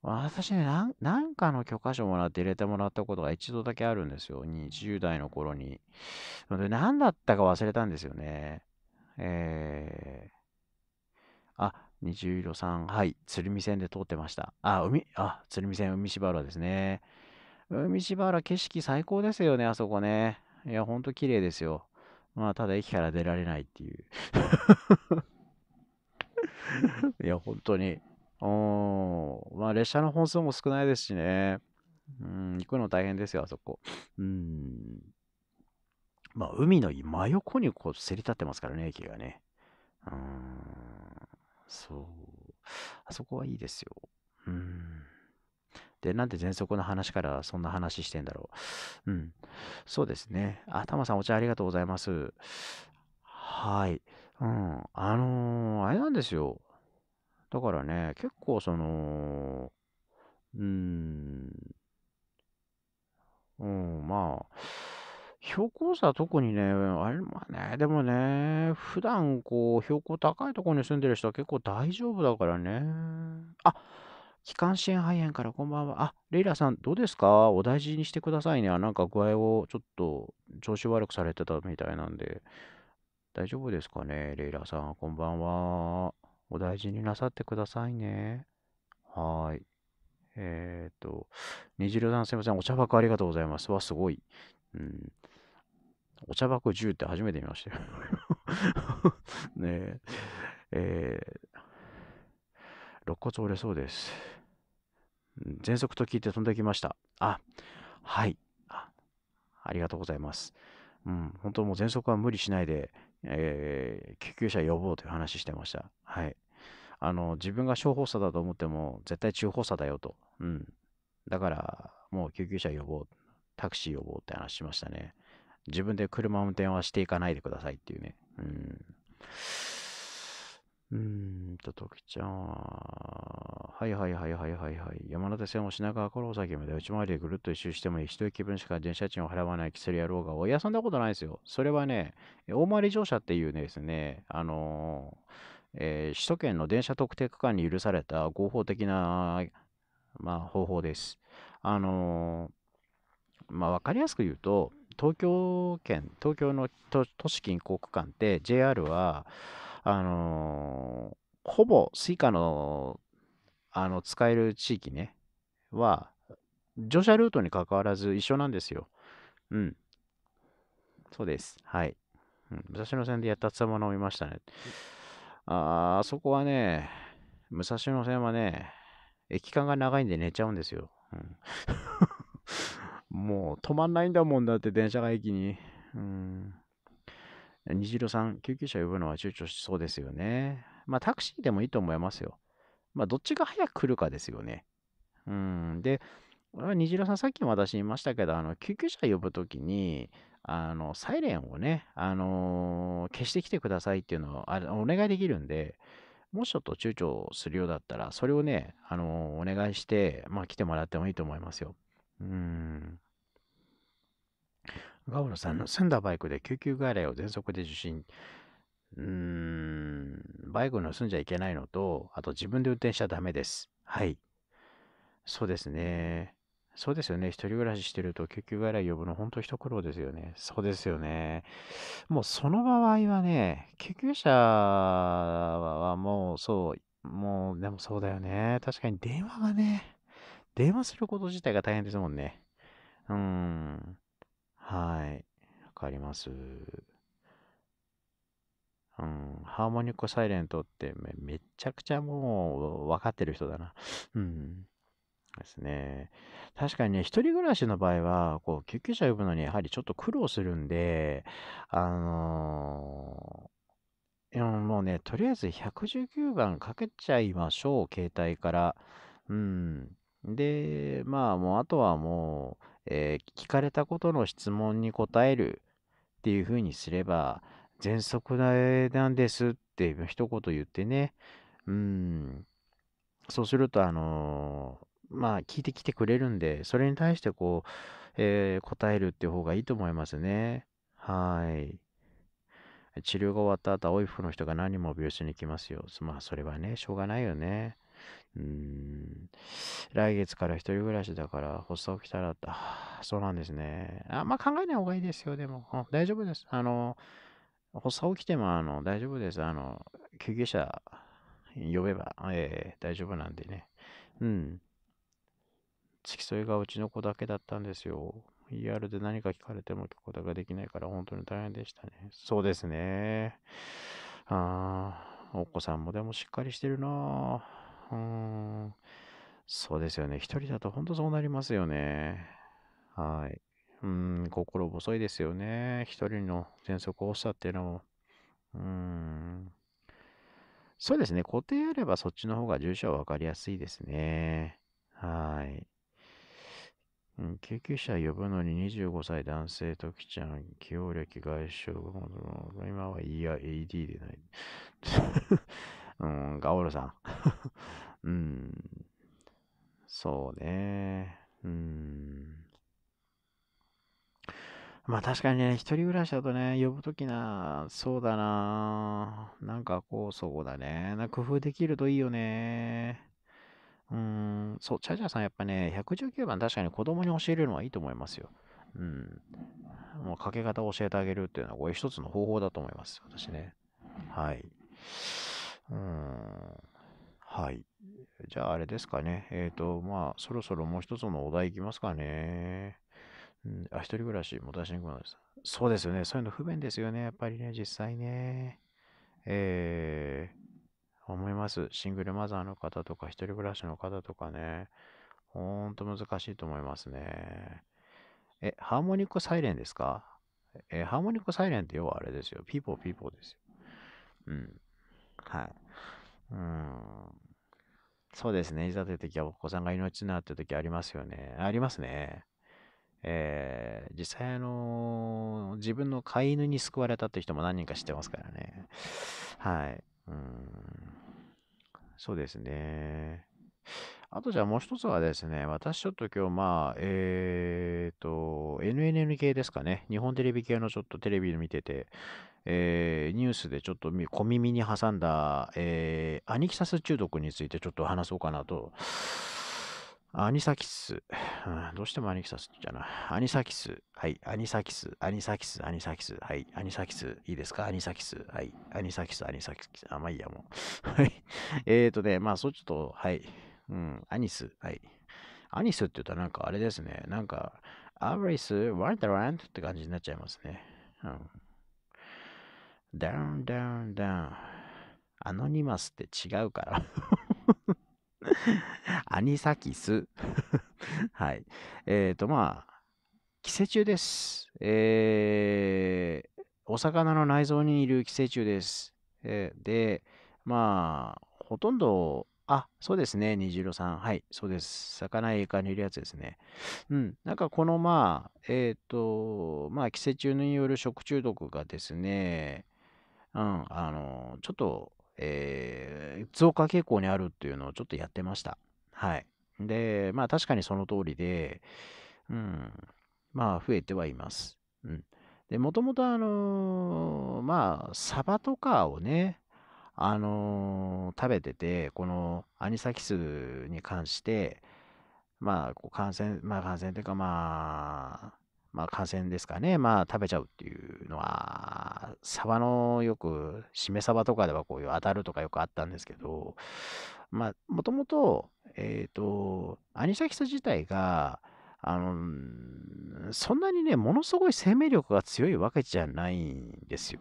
私ねな、なんかの許可書もらって入れてもらったことが一度だけあるんですよ。20代の頃に。で何だったか忘れたんですよね。えー、あ、虹色さん、はい、鶴見線で通ってました。あ、海、あ、鶴見線、海芝原ですね。海芝原、景色最高ですよね、あそこね。いや、ほんと綺麗ですよ。まあ、ただ駅から出られないっていう いや、本当に。おまあ、列車の本数も少ないですしね。うん、行くの大変ですよ、あそこ。うん。まあ、海の真横にこう、せり立ってますからね、駅がね。うん。そう。あそこはいいですよ。うん。で、なんで喘息の話からそんな話してんだろう。うん。そうですね。あ、タまさんお茶ありがとうございます。はい。うん。あのー、あれなんですよ。だからね、結構その、うん、うん、まあ、標高差特にね、あれまあね、でもね、普段こう、標高高いところに住んでる人は結構大丈夫だからね。あ気管支炎肺炎からこんばんは。あ、レイラさん、どうですかお大事にしてくださいね。なんか具合をちょっと調子悪くされてたみたいなんで。大丈夫ですかねレイラさん、こんばんは。お大事になさってくださいね。はい。えっ、ー、と、にじるさんすいません。お茶箱ありがとうございます。わ、すごい。うん。お茶箱10って初めて見ましたよ ねえ。えー肋骨折れそうです。喘息と聞いて飛んできました。あ、はいあ。ありがとうございます。うん、本当もう喘息は無理しないで、えー、救急車呼ぼうという話してました。はい。あの、自分が小放射だと思っても、絶対中放射だよと。うん。だから、もう救急車呼ぼう。タクシー呼ぼうって話しましたね。自分で車運転はしていかないでくださいっていうね。うん。うーんと、きちゃんは、はいはいはいはいはいはい。山手線を品川から大崎まで内回りでぐるっと一周してもいい。一駅分しか電車賃を払わないキセル野郎が、いや、そんなことないですよ。それはね、大回り乗車っていうですね、あのー、えー、首都圏の電車特定区間に許された合法的な、まあ、方法です。あのー、まあ、わかりやすく言うと、東京圏、東京の都市近郊区間って JR は、あのー、ほぼ Suica のあの使える地域ね、は、乗車ルートに関わらず一緒なんですよ。うん。そうです。はい。武蔵野線でやったつものを見ましたね。ああそこはね、武蔵野線はね、駅間が長いんで寝ちゃうんですよ。うん、もう止まんないんだもんだって、電車が駅に。うん虹色さん、救急車呼ぶのは躊躇しそうですよね。まあ、タクシーでもいいと思いますよ。まあ、どっちが早く来るかですよね。うん。で、虹色さん、さっきも私言いましたけど、あの、救急車呼ぶときに、あの、サイレンをね、あのー、消してきてくださいっていうのをあお願いできるんで、もしちょっと躊躇するようだったら、それをね、あのー、お願いして、まあ、来てもらってもいいと思いますよ。うん。ガオロさんの住んだバイクで救急外来を全速で受診。うーん、バイク盗んじゃいけないのと、あと自分で運転しちゃダメです。はい。そうですね。そうですよね。一人暮らししてると救急外来呼ぶの本当一苦労ですよね。そうですよね。もうその場合はね、救急車はもうそう、もうでもそうだよね。確かに電話がね、電話すること自体が大変ですもんね。うーん。はい。わかります。うん、ハーモニックサイレントってめめちゃくちゃもう分かってる人だな。うん。ですね。確かにね、一人暮らしの場合は、こう、救急車呼ぶのにやはりちょっと苦労するんで、あのー、いやもうね、とりあえず119番かけちゃいましょう、携帯から。うん。で、まあ、もう、あとはもう、えー聞かれたことの質問に答えるっていうふうにすれば、喘息なんですって一言言ってね、うん、そうすると、あのーまあ、聞いてきてくれるんで、それに対してこう、えー答えるっていう方がいいと思いますね。はい。治療が終わった後、オイフの人が何も病室に来ますよ。まあ、それはね、しょうがないよね。うん。来月から一人暮らしだから、発作起きたら、あ、そうなんですね。あ、まあ、考えない方がいいですよ、でも。大丈夫です。あの、発作起きても、あの、大丈夫です。あの、救急車呼べば、えー、大丈夫なんでね。うん。付き添いがうちの子だけだったんですよ。ER で何か聞かれてもことができないから本当に大変でしたね。そうですね。ああ、お子さんもでもしっかりしてるなぁ。うん。そうですよね。一人だと本当そうなりますよね。はい。うん、心細いですよね。一人の喘息発作っていうのも。うん。そうですね。固定あればそっちの方が重症は分かりやすいですね。はい。救急車呼ぶのに25歳男性、ときちゃん、起用歴外傷、今は e i AD でない。うん、ガオルさん。うん。そうね。うん。まあ確かにね、一人暮らしだとね、呼ぶときな、そうだな。なんかこう、そうだね。な工夫できるといいよね。うん、そう、チャチャさんやっぱね、119番確かに子供に教えるのはいいと思いますよ。うん。もうかけ方を教えてあげるっていうのは、これ一つの方法だと思います。私ね。はい。うん。はい。じゃああれですかね。えっ、ー、と、まあ、そろそろもう一つのお題いきますかね。うん、あ、一人暮らし、もたしにくもです。そうですよね。そういうの不便ですよね。やっぱりね、実際ね。えー、思います。シングルマザーの方とか、一人暮らしの方とかね。ほんと難しいと思いますね。え、ハーモニックサイレンですかえハーモニックサイレンって要はあれですよ。ピーポーピーポーですよ。うん。はい。うん。そうですね。いざという時はお子さんが命になった時ありますよね。ありますね。えー、実際あのー、自分の飼い犬に救われたって人も何人か知ってますからね。はい。うん。そうですね。あとじゃあもう一つはですね、私ちょっと今日まあ、えっ、ー、と、NNN 系ですかね。日本テレビ系のちょっとテレビ見てて、えー、ニュースでちょっと小耳に挟んだ、えー、アニキサス中毒についてちょっと話そうかなと。アニサキス。どうしてもアニキサスじゃない。アニサキス。はい。アニサキス。アニサキス。アニサキス。はい。アニサキス。いいですかアニサキス。はい。アニサキス。アニサキス。あ、まあいいや、もう。はい。えっとね、まあ、そうちょっと、はい。うん、アニス。はい。アニスって言うとなんかあれですね。なんか、アブリス、ワンダランドって感じになっちゃいますね。うん。ダウンダウンダウン。アノニマスって違うから。アニサキス。はい。えっ、ー、と、まあ、寄生虫です。えー、お魚の内臓にいる寄生虫です。えー、で、まあ、ほとんどあ、そうですね、虹色さん。はい、そうです。魚やイカにいるやつですね。うん、なんかこの、まあ、えっ、ー、と、まあ、寄生虫による食中毒がですね、うん、あの、ちょっと、えー、増加傾向にあるっていうのをちょっとやってました。はい。で、まあ確かにその通りで、うん、まあ増えてはいます。うん。で、もともとあのー、まあ、サバとかをね、あのー、食べてて、このアニサキスに関して、まあ、感染、まあ感染というか、まあ、まあ感染ですかね、まあ食べちゃうっていうのは、サバのよく、しめサバとかではこういう当たるとかよくあったんですけど、まあ、もともと、えっ、ー、と、アニサキス自体が、あの、そんなにね、ものすごい生命力が強いわけじゃないんですよ。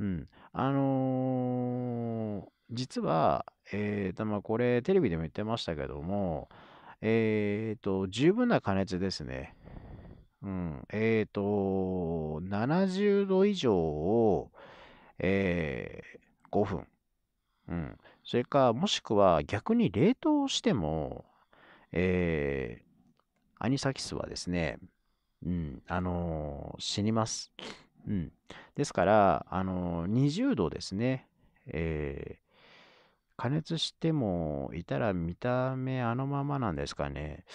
うん。あのー実は、えーと、まあ、これ、テレビでも言ってましたけども、えーと、十分な加熱ですね。うん。えーと、70度以上を、えー、5分。うん。それか、もしくは逆に冷凍しても、えー、アニサキスはですね、うん、あのー死にます。うん。ですから、あの、20度ですね。えー加熱してもいたら見た目あのままなんですかね。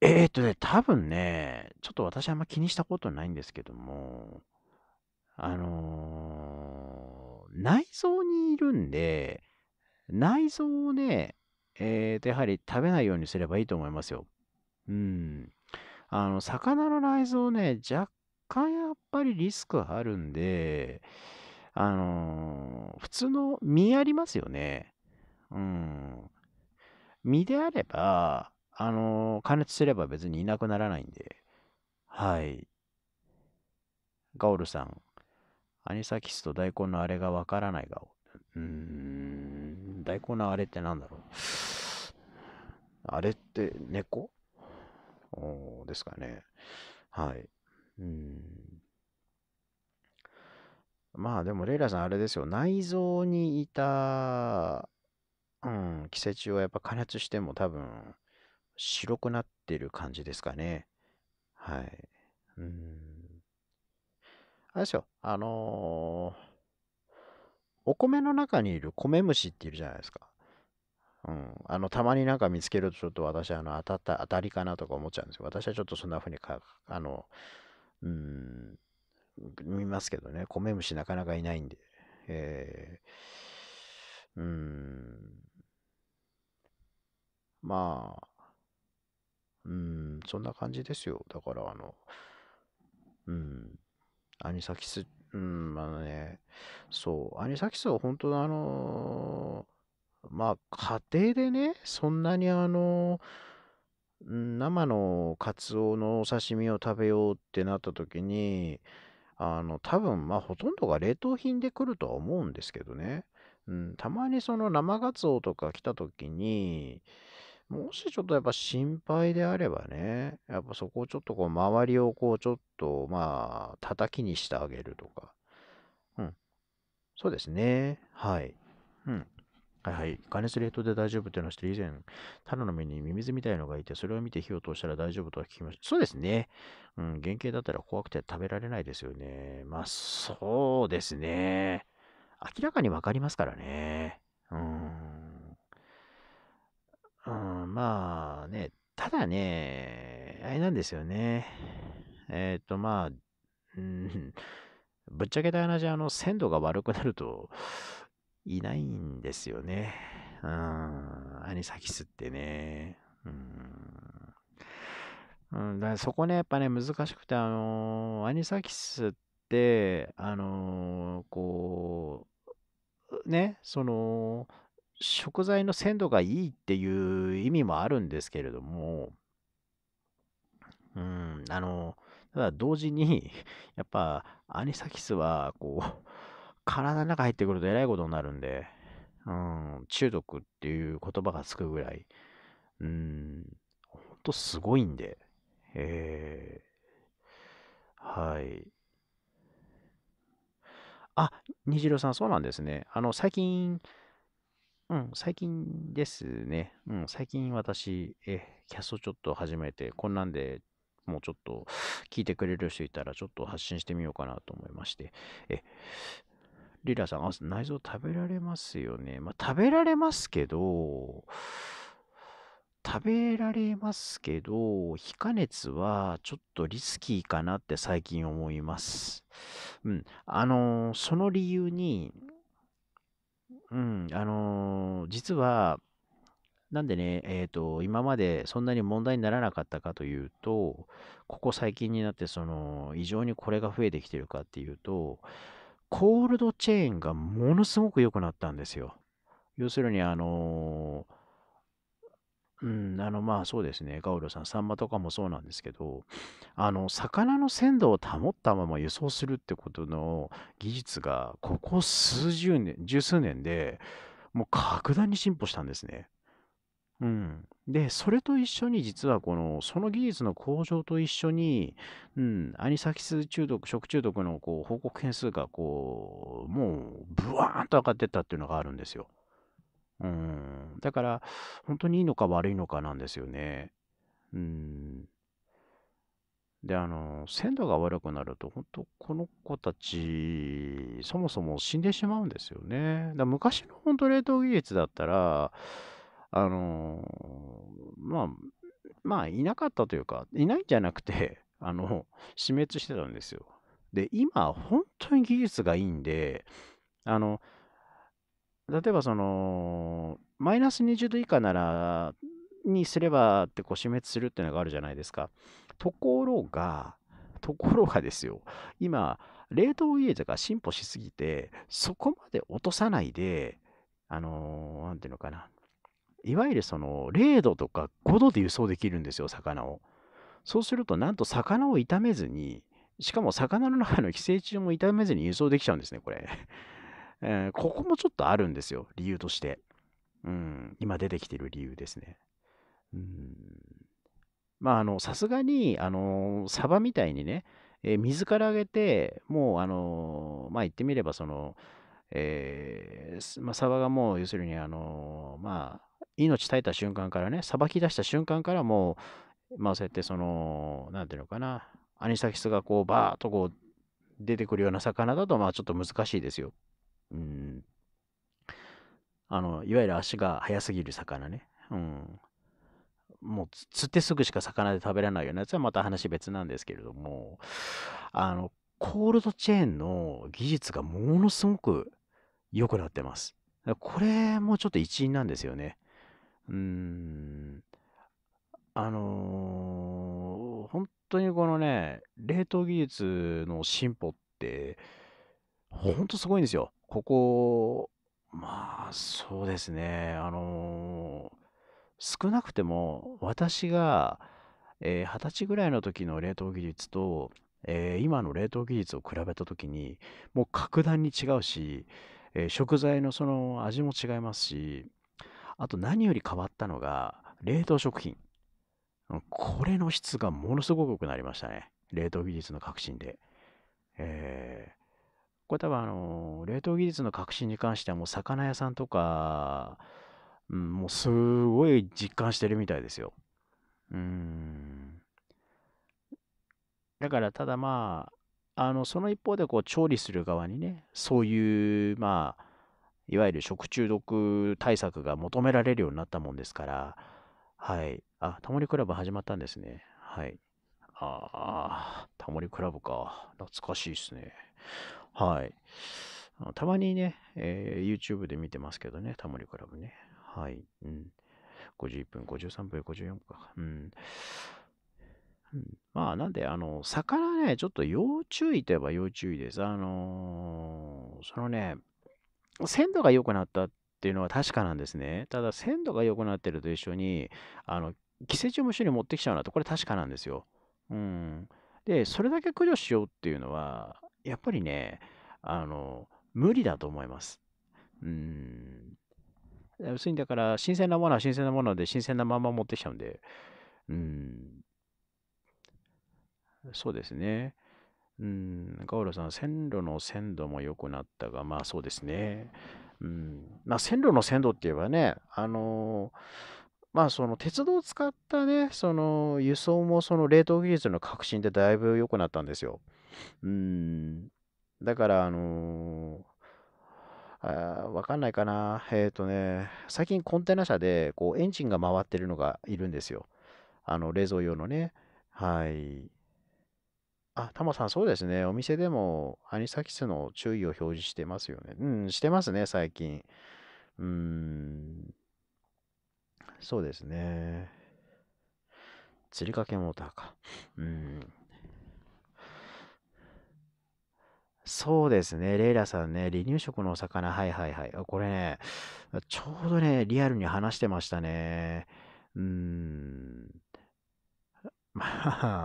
えー、っとね、多分ね、ちょっと私あんま気にしたことないんですけども、あのー、内臓にいるんで、内臓をね、えー、とやはり食べないようにすればいいと思いますよ。うん。あの、魚の内臓ね、若干やっぱりリスクあるんで、あのー、普通の身ありますよね。うん。身であれば、あのー、加熱すれば別にいなくならないんで。はい。ガオルさん、アニサキスと大根のあれがわからないが、うーん、大根のあれってなんだろう。あれって猫ですかね。はい。うん。まあでも、レイラさんあれですよ。内臓にいた、うん、寄生虫はやっぱ加熱しても多分、白くなってる感じですかね。はい。うん。あれですよ。あのー、お米の中にいる米虫っているじゃないですか。うん、あのたまになんか見つけるとちょっと私あの当たった当たりかなとか思っちゃうんですよ。私はちょっとそんな風にかあのうん、見ますけどね、米虫なかなかいないんで、えー、うん、まあ、うん、そんな感じですよ。だから、あの、うん、アニサキス、うん、あのね、そう、アニサキスは本当あのー、まあ、家庭でね、そんなにあのーうん、生のカツオのお刺身を食べようってなった時に、あの、多分、まあ、ほとんどが冷凍品で来るとは思うんですけどね。うん、たまにその生カツオとか来た時に、もしちょっとやっぱ心配であればね、やっぱそこをちょっとこう周りをこうちょっとまあ叩きにしてあげるとか。うん。そうですね。はい。うん。はいはい。加熱冷凍で大丈夫っていうのをして、以前、タラの目にミミズみたいのがいて、それを見て火を通したら大丈夫とは聞きました。そうですね。うん、原型だったら怖くて食べられないですよね。まあ、そうですね。明らかにわかりますからね。うん。うん、まあね、ただね、あれなんですよね。えっ、ー、と、まあ、うん、ぶっちゃけた話、あの、鮮度が悪くなると、いないんですよね。うん、アニサキスってね。うん、だからそこね、やっぱね、難しくて、あのー、アニサキスって、あのー、こう、ね、その、食材の鮮度がいいっていう意味もあるんですけれども、うん、あの、ただ同時に、やっぱアニサキスは、こう、体の中入ってくるとえらいことになるんで、うん、中毒っていう言葉がつくぐらい、うん、ほんとすごいんで、えー、はい。あ、虹郎さん、そうなんですね。あの、最近、うん、最近ですね。うん、最近私、え、キャストちょっと始めて、こんなんでもうちょっと聞いてくれる人いたら、ちょっと発信してみようかなと思いまして。え、リラさん、あ、内臓食べられますよね。まあ、食べられますけど、食べられますけど、非加熱はちょっとリスキーかなって最近思います。うん。あのー、その理由に、うん、あのー、実は、なんでね、えっ、ー、と、今までそんなに問題にならなかったかというと、ここ最近になって、その、異常にこれが増えてきてるかっていうと、コールドチェーンがものすごく良くなったんですよ。要するに、あのうん、あの、まあそうですね、ガウロさん、サンマとかもそうなんですけど、あの、魚の鮮度を保ったまま輸送するってことの技術が、ここ数十年、十数年でもう格段に進歩したんですね。うん。で、それと一緒に実はこの、その技術の向上と一緒に、うん、アニサキス中毒、食中毒のこう報告件数がこう、もうブワーンと上がってったっていうのがあるんですよ。うん。だから、本当にいいのか悪いのかなんですよね。うん。で、あの、鮮度が悪くなると、本当この子たち、そもそも死んでしまうんですよね。だ昔の本当冷凍技術だったら、あのー、まあ、まあ、いなかったというか、いないんじゃなくて、あの、死滅してたんですよ。で、今、本当に技術がいいんで、あの、例えばその、マイナス20度以下なら、にすればってこう死滅するっていうのがあるじゃないですか。ところが、ところがですよ、今、冷凍技術が進歩しすぎて、そこまで落とさないで、あのー、なんていうのかな、いわゆるその0度とか5度で輸送できるんですよ、魚を。そうすると、なんと魚を傷めずに、しかも魚の中の寄生虫も傷めずに輸送できちゃうんですね、これ。えー、ここもちょっとあるんですよ、理由として。うん、今出てきてる理由ですね。うん、まあ、あの、さすがに、あの、サバみたいにね、えー、水からあげて、もう、あの、まあ、言ってみれば、その、えー、まあ、サバがもう、要するに、あの、まあ、命絶えた瞬間からね、さばき出した瞬間からもう、まあそうやってその、なんていうのかな、アニサキスがこうバーっとこう出てくるような魚だと、まあちょっと難しいですよ。うん。あの、いわゆる足が速すぎる魚ね。うん。もう釣ってすぐしか魚で食べられないようなやつはまた話別なんですけれども、あの、コールドチェーンの技術がものすごく良くなってます。これもちょっと一因なんですよね。うーん。あの、ほんとにこのね、冷凍技術の進歩って、ほんとすごいんですよ。ここ、まあ、そうですね。あの、少なくても私が、えー、20歳ぐらいの時の冷凍技術と、えー、今の冷凍技術を比べた時にもう格段に違うし、えー、食材のその味も違いますしあと何より変わったのが、冷凍食品。これの質がものすごく良くなりましたね。冷凍技術の革新で。えー、これ多分あのー、冷凍技術の革新に関してはもう魚屋さんとか、うん、もうすごい実感してるみたいですよ。うん。だからただまあ、あの、その一方でこう調理する側にね、そういう、まあ、いわゆる食中毒対策が求められるようになったもんですから、はい。あ、タモリクラブ始まったんですね。はい。ああ、タモリクラブか。懐かしいですね。はい。たまにね、えー、YouTube で見てますけどね、タモリクラブね。はい。うん。51分、53分、54分か。うん。うん、まあ、なんで、あの、魚ね、ちょっと要注意といえば要注意です。あのー、そのね、鮮度が良くなったっていうのは確かなんですね。ただ、鮮度が良くなってると一緒に、あの、寄生虫も一緒に持ってきちゃうなと、これ確かなんですよ。うん。で、それだけ駆除しようっていうのは、やっぱりね、あの、無理だと思います。うん。要するに、だから、新鮮なものは新鮮なもので、新鮮なまま持ってきちゃうんで、うん。そうですね。うん、ガオラさん、線路の鮮度も良くなったが、まあそうですね。うん、まあ線路の鮮度って言えばね、あのまあその鉄道を使ったね、その輸送もその冷凍技術の革新でだいぶ良くなったんですよ。うん、だから、あのあわかんないかな。えっ、ー、とね、最近コンテナ車でこうエンジンが回ってるのがいるんですよ。あの冷蔵用のね。はい。あ、タマさん、そうですね。お店でもアニサキスの注意を表示してますよね。うん、してますね、最近。うーん、そうですね。釣りかけモーターか。うん。そうですね。レイラさんね、離乳食のお魚、はいはいはい。これね、ちょうどね、リアルに話してましたね。うーん。ま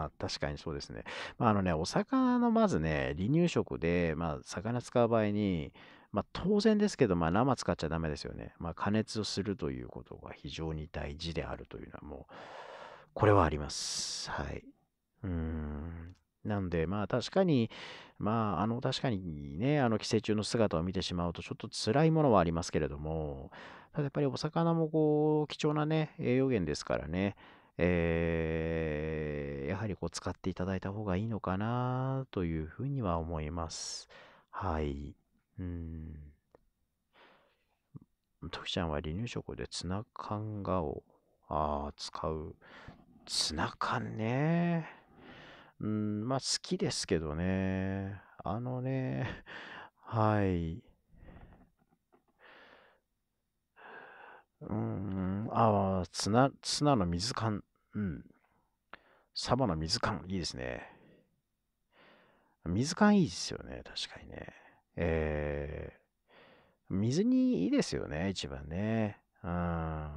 あ、確かにそうですね。まあ、あのね、お魚のまずね、離乳食で、まあ、魚使う場合に、まあ、当然ですけど、まあ、生使っちゃダメですよね。まあ、加熱するということが非常に大事であるというのは、もう、これはあります。はい。うん。なんで、まあ確かに、まああの確かにね、あの寄生虫の姿を見てしまうとちょっと辛いものはありますけれども、ただやっぱりお魚もこう貴重なね、栄養源ですからね、えー、やはりこう使っていただいた方がいいのかなというふうには思います。はい。うん。ときちゃんは離乳食でツナ缶がを、ああ、使う。ツナ缶ね。うん、まあ好きですけどね。あのね、はい。うん、ああ、ツナ、の水缶。うん。サバの水缶、いいですね。水缶いいですよね、確かにね。えー、水にいいですよね、一番ね。うん。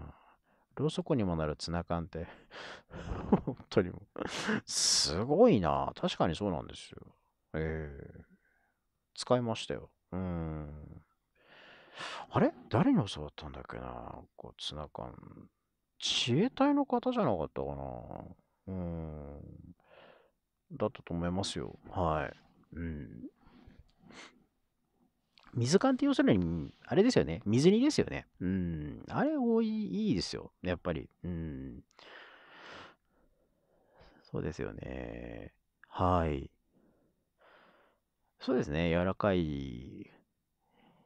ろうそくにもなるツナ缶って 本当にもすごいな。確かにそうなんですよ。えー、使いましたよ。うん。あれ誰に教わったんだっけなこう、ツナ缶。自衛隊の方じゃなかったかなうん。だったと思いますよ。はい。うん。水缶って要するに、あれですよね。水煮ですよね。うん。あれ多い、いいですよ。やっぱり。うん。そうですよね。はい。そうですね。柔らかい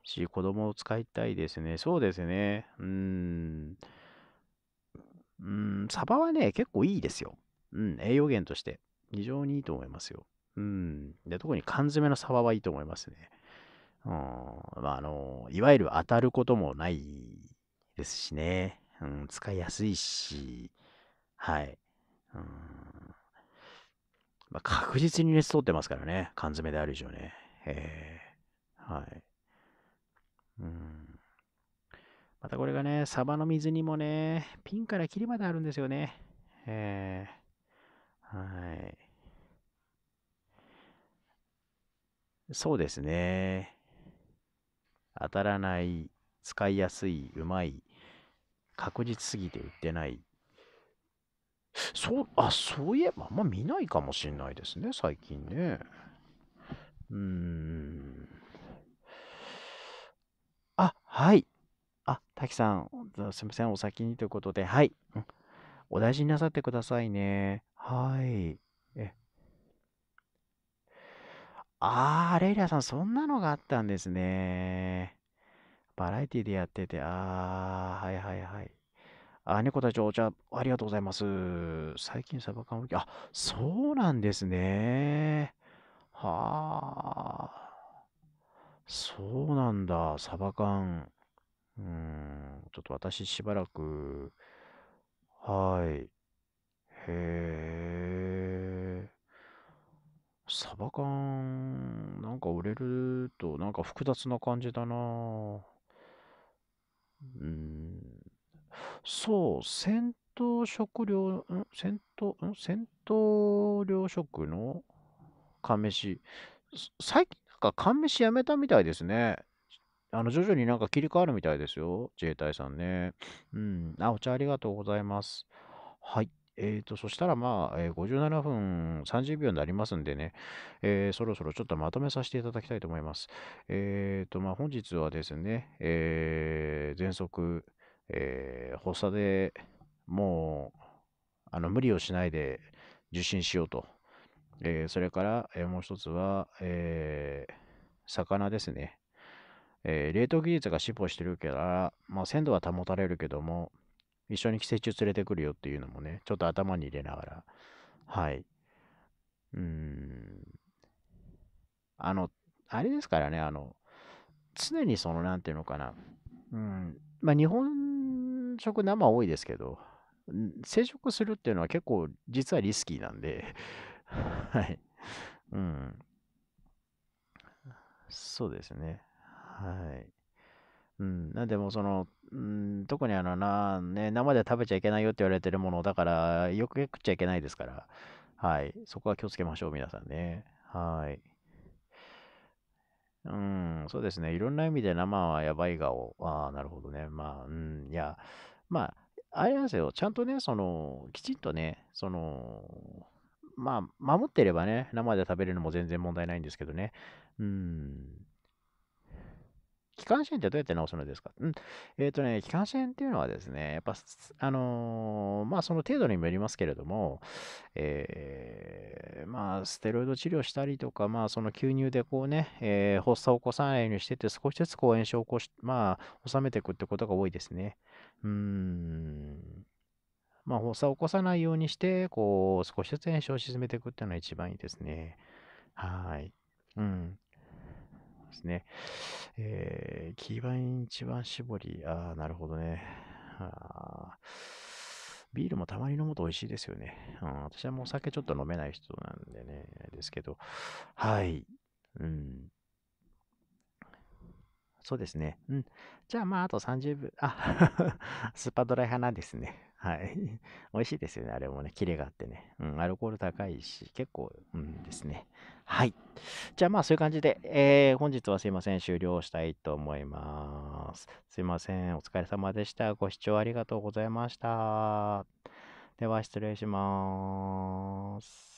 し、子供を使いたいですね。そうですね。うーん。うーん、サバはね、結構いいですよ。うん、栄養源として。非常にいいと思いますよ。うん。で、特に缶詰のサバはいいと思いますね。うん。まあ、あの、いわゆる当たることもないですしね。うん、使いやすいし。はい。うん。まあ、確実に熱取ってますからね。缶詰である以上ね。えー、はい。またこれがね、サバの水にもね、ピンから切りまであるんですよね。えー、はい。そうですね。当たらない、使いやすい、うまい、確実すぎて売ってない。そう、あ、そういえばあんま見ないかもしんないですね、最近ね。うーん。はい。あ、滝さん、すみません、お先にということで、はい。うん、お大事になさってくださいね。はい。えあー、レイラさん、そんなのがあったんですね。バラエティでやってて、あー、はいはいはい。あ、猫たちお茶、ありがとうございます。最近サバ缶を、あ、そうなんですね。はあ。そうなんだ、サバ缶。うん、ちょっと私しばらく、はい。へえ。サバ缶、なんか売れると、なんか複雑な感じだなうん。そう、戦闘食料、ん戦闘、ん戦闘糧食の、かめし。最近か、缶飯やめたみたいですね。あの、徐々になんか切り替わるみたいですよ。自衛隊さんね。うん。あ、お茶ありがとうございます。はい。えーと、そしたらまあ、えー、57分30秒になりますんでね、えー、そろそろちょっとまとめさせていただきたいと思います。えーと、まあ本日はですね、えー、喘息、えー、発作でもう、あの、無理をしないで受診しようとえー、それから、えー、もう一つは、えー、魚ですね。え冷凍技術が進歩してるから、まあ、鮮度は保たれるけども、一緒に寄生虫連れてくるよっていうのもね、ちょっと頭に入れながら、はい。うーん。あの、あれですからね、あの、常にその、なんていうのかな、うん、まあ、日本食生多いですけど、生食するっていうのは結構実はリスキーなんではい。うん。そうですね。はい。うん、なんでもその、うん、特にあのな、ね、生で食べちゃいけないよって言われてるものだから、よく食っちゃいけないですから、はい、そこは気をつけましょう、皆さんね。はい。うん、そうですね。いろんな意味で生はやばいがああ、なるほどね。まあ、うん、いや、まあ、あれなんですよ。ちゃんとね、その、きちんとね、その、まあ、守ってればね、生で食べるのも全然問題ないんですけどね。うん。気管支炎ってどうやって治すのですか、うん、えっ、ー、とね、気管支炎っていうのはですね、やっぱ、あのー、まあ、その程度にもよりますけれども、えー、まあ、ステロイド治療したりとか、まあ、その吸入でこうね、え発作を起こさないようにしてて、少しずつこう炎症を起こし、まあ、収めていくってことが多いですね。うーん。まあ、発作を起こさないようにして、こう、少しずつ炎症を沈めていくっていうのが一番いいですね。はい。うん。ですね。えー、基盤一番絞り。ああ、なるほどね。あビールもたまに飲むと美味しいですよね。うん、私はもうお酒ちょっと飲めない人なんでね、ですけど。はい。うん。そうですね。うん。じゃあ、まあ、あと30分。あ、スーパードライ派なんですね。はい。美味しいですよね。あれもね、キレがあってね。うん、アルコール高いし、結構、うんですね。はい。じゃあまあ、そういう感じで、えー、本日はすいません。終了したいと思います。すいません。お疲れ様でした。ご視聴ありがとうございました。では、失礼します。